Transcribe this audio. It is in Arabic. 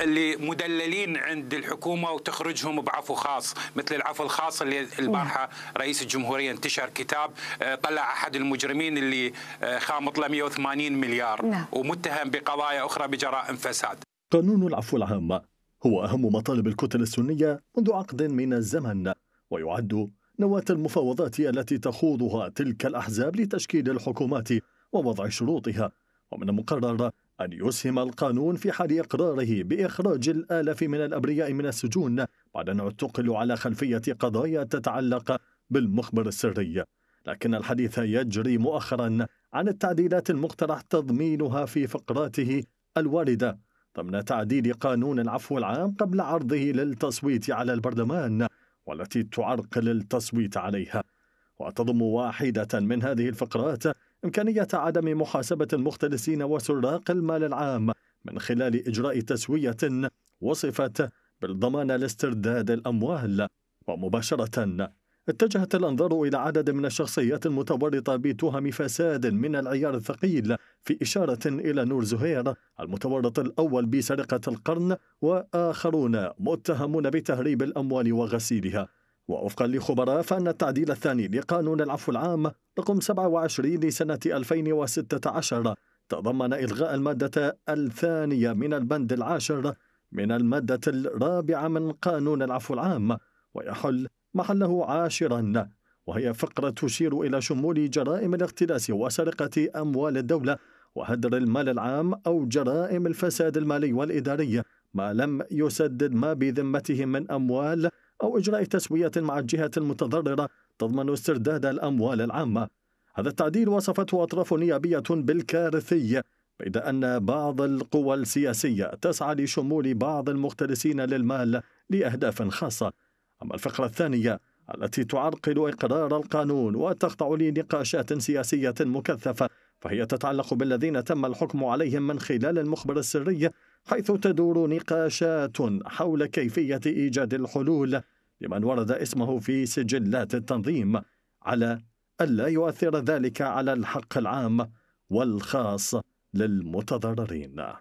اللي مدللين عند الحكومه وتخرجهم بعفو خاص مثل العفو الخاص اللي البارحه رئيس الجمهوريه انتشر كتاب آه، طلع احد المجرمين اللي آه، خامط له 180 مليار نعم. ومتهم بقضايا اخرى بجرائم فساد قانون العفو العام هو اهم مطالب الكتل السنيه منذ عقد من الزمن ويعد نواه المفاوضات التي تخوضها تلك الاحزاب لتشكيل الحكومات ووضع شروطها ومن المقرر أن يسهم القانون في حال إقراره بإخراج الآلاف من الأبرياء من السجون بعد أن اعتقلوا على خلفية قضايا تتعلق بالمخبر السري لكن الحديث يجري مؤخرا عن التعديلات المقترح تضمينها في فقراته الواردة ضمن تعديل قانون العفو العام قبل عرضه للتصويت على البرلمان والتي تعرقل التصويت عليها وتضم واحدة من هذه الفقرات إمكانية عدم محاسبة المختلسين وسراق المال العام من خلال إجراء تسوية وصفت بالضمان لاسترداد الأموال ومباشرة اتجهت الأنظار إلى عدد من الشخصيات المتورطة بتهم فساد من العيار الثقيل في إشارة إلى نور زهير المتورط الأول بسرقة القرن وآخرون متهمون بتهريب الأموال وغسيلها ووفقا لخبراء فإن التعديل الثاني لقانون العفو العام رقم 27 لسنة 2016 تضمن إلغاء المادة الثانية من البند العاشر من المادة الرابعة من قانون العفو العام ويحل محله عاشرا وهي فقرة تشير إلى شمول جرائم الاختلاس وسرقة أموال الدولة وهدر المال العام أو جرائم الفساد المالي والإداري ما لم يسدد ما بذمته من أموال أو إجراء تسوية مع الجهة المتضررة تضمن استرداد الأموال العامة هذا التعديل وصفته أطراف نيابية بالكارثي بيد أن بعض القوى السياسية تسعى لشمول بعض المختلسين للمال لأهداف خاصة أما الفقرة الثانية التي تعرقل إقرار القانون وتخضع لنقاشات سياسية مكثفة فهي تتعلق بالذين تم الحكم عليهم من خلال المخبر السري حيث تدور نقاشات حول كيفية إيجاد الحلول لمن ورد اسمه في سجلات التنظيم على ألا يؤثر ذلك على الحق العام والخاص للمتضررين